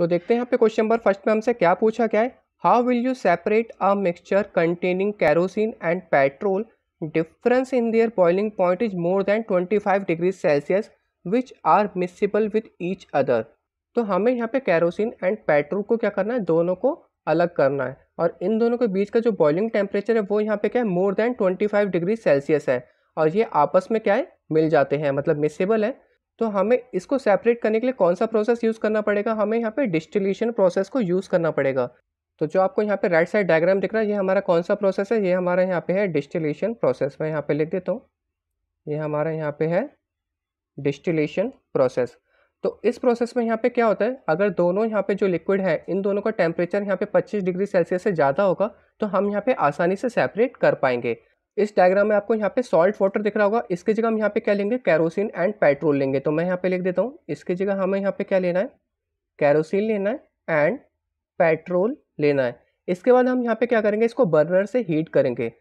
तो देखते हैं यहाँ पे क्वेश्चन नंबर फर्स्ट में हमसे क्या पूछा गया है how will you separate a mixture containing kerosene and petrol difference in their boiling point is more than 25 degree Celsius which are miscible with each other तो हमें यहाँ पे कैरोसिन एंड पेट्रोल को क्या करना है दोनों को अलग करना है और इन दोनों के बीच का जो बॉइलिंग टेम्परेचर है वो यहाँ पे क्या है मोर देन 25 डिग्री सेल्सियस है और ये आपस में क्या है मिल जाते हैं मतलब मिसेबल है तो हमें इसको सेपरेट करने के लिए कौन सा प्रोसेस यूज़ करना पड़ेगा हमें यहाँ पे डिस्टिलेशन प्रोसेस को यूज़ करना पड़ेगा तो जो आपको यहाँ पे राइट साइड डायग्राम दिख रहा है ये हमारा कौन सा प्रोसेस है ये हमारा यहाँ पे है डिस्टिलेशन प्रोसेस मैं यहाँ पे लिख देता हूँ ये हमारा यहाँ पे है डिस्टिलेशन प्रोसेस तो इस प्रोसेस में यहाँ पर क्या होता है अगर दोनों यहाँ पे जो लिक्विड है इन दोनों का टेम्परेचर यहाँ पे पच्चीस डिग्री सेल्सियस से ज़्यादा होगा तो हम यहाँ पर आसानी से सेपरेट कर पाएंगे इस डायग्राम में आपको यहाँ पे सॉल्ट वाटर दिख रहा होगा इसकी जगह हम यहाँ पे क्या लेंगे कैरोसिन एंड पेट्रोल लेंगे तो मैं यहाँ पे लिख देता हूँ इसकी जगह हमें यहाँ पे क्या लेना है कैरोसिन लेना है एंड पेट्रोल लेना है इसके बाद हम यहाँ पे क्या करेंगे इसको बर्नर से हीट करेंगे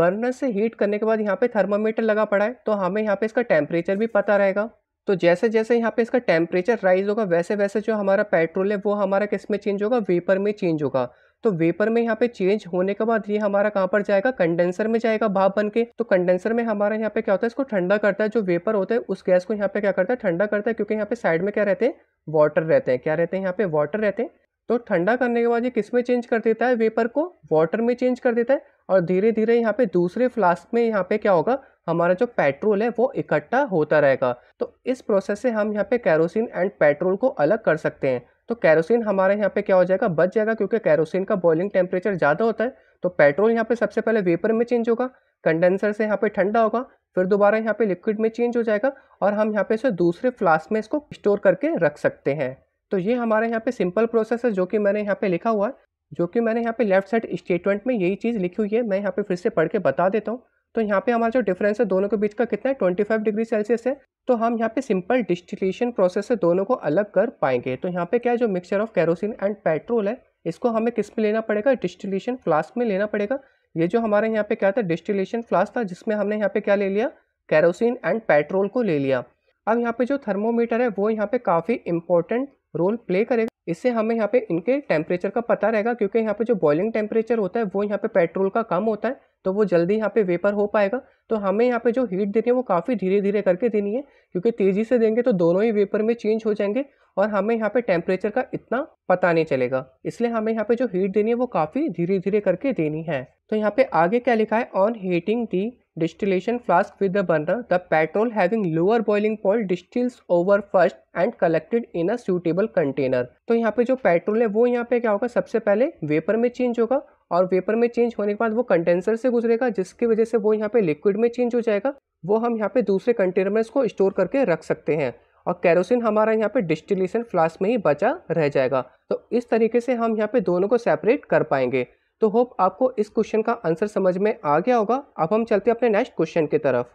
बर्नर से हीट करने के बाद यहाँ पे थर्मामीटर लगा पड़ा है तो हमें यहाँ पे इसका टेम्परेचर भी पता रहेगा तो जैसे जैसे यहाँ पे इसका टेम्परेचर राइज होगा वैसे वैसे जो हमारा पेट्रोल है वो हमारा किस में चेंज होगा वेपर में चेंज होगा तो वेपर में यहाँ पे चेंज होने के बाद ये हमारा कहाँ पर जाएगा कंडेंसर में जाएगा भाप बन के तो कंडेंसर में हमारा यहाँ पे क्या होता है इसको ठंडा करता है जो वेपर होता है उस गैस को यहाँ पे क्या करता है ठंडा करता है क्योंकि यहाँ पे साइड में क्या रहते हैं वाटर रहते हैं क्या रहते हैं यहाँ पे वाटर रहते हैं तो ठंडा करने के बाद ये किस में चेंज कर देता है वेपर को वाटर में चेंज कर देता है और धीरे धीरे यहाँ पे दूसरे फ्लास्क में यहाँ पे क्या होगा हमारा जो पेट्रोल है वो इकट्ठा होता रहेगा तो इस प्रोसेस से हम यहाँ पे कैरोसिन एंड पेट्रोल को अलग कर सकते हैं तो कैरोसिन हमारे यहाँ पे क्या हो जाएगा बच जाएगा क्योंकि कैरोसिन का बॉइलिंग टेम्परेचर ज़्यादा होता है तो पेट्रोल यहाँ पे सबसे पहले वेपर में चेंज होगा कंडेंसर से यहाँ पे ठंडा होगा फिर दोबारा यहाँ पे लिक्विड में चेंज हो जाएगा और हम यहाँ पे इसे दूसरे फ्लास्क में इसको स्टोर करके रख सकते हैं तो ये हमारे यहाँ पे सिंपल प्रोसेस है जो कि मैंने यहाँ पे लिखा हुआ है जो कि मैंने यहाँ पे लेफ्ट साइड स्टेटमेंट में यही चीज़ लिखी हुई है मैं यहाँ पे फिर से पढ़ के बता देता हूँ तो यहाँ पे हमारा जो डिफरेंस है दोनों के बीच का कितना है फाइव डिग्री सेल्सियस है तो हम यहाँ पे सिंपल डिस्टिलेशन प्रोसेस से दोनों को अलग कर पाएंगे तो यहाँ पे क्या है जो mixture of kerosene and petrol है इसको हमें किस में लेना पड़ेगा डिस्टिलेशन फ्लास्क में लेना पड़ेगा ये जो हमारे यहाँ पे क्या था डिस्टिलेशन फ्लास्क था जिसमें हमने यहाँ पे क्या ले लिया कैरोसिन एंड पेट्रोल को ले लिया अब यहाँ पे जो थर्मोमीटर है वो यहाँ पे काफ़ी इंपॉर्टेंट रोल प्ले करेगा इससे हमें यहाँ पे इनके टेम्परेचर का पता रहेगा क्योंकि यहाँ पे जो बॉइलिंग टेम्परेचर होता है वो यहाँ पे पेट्रोल का कम होता है तो वो जल्दी यहाँ पे वेपर हो पाएगा तो हमें यहाँ पे जो हीट देनी है वो काफ़ी धीरे धीरे करके देनी है क्योंकि तेज़ी से देंगे तो दोनों ही वेपर में चेंज हो जाएंगे और हमें यहाँ पे टेम्परेचर का इतना पता नहीं चलेगा इसलिए हमें यहाँ पे जो हीट देनी है वो काफ़ी धीरे धीरे करके देनी है तो यहाँ पे आगे क्या लिखा है on heating the distillation flask with the burner, the petrol having lower boiling point distills over first and collected in a suitable container. तो यहाँ पे जो पेट्रोल है वो यहाँ पे क्या होगा सबसे पहले वेपर में चेंज होगा और वेपर में चेंज होने के बाद वो कंडेंसर से गुजरेगा जिसकी वजह से वो यहाँ पे लिक्विड में चेंज हो जाएगा वो हम यहाँ पे दूसरे कंटेनर में इसको स्टोर करके रख सकते हैं और कैरोसिन हमारा यहाँ पे डिस्टिलेशन फ्लास्क में ही बचा रह जाएगा तो इस तरीके से हम यहाँ पे दोनों को सेपरेट कर पाएंगे तो होप आपको इस क्वेश्चन का आंसर समझ में आ गया होगा अब हम चलते हैं अपने नेक्स्ट क्वेश्चन की तरफ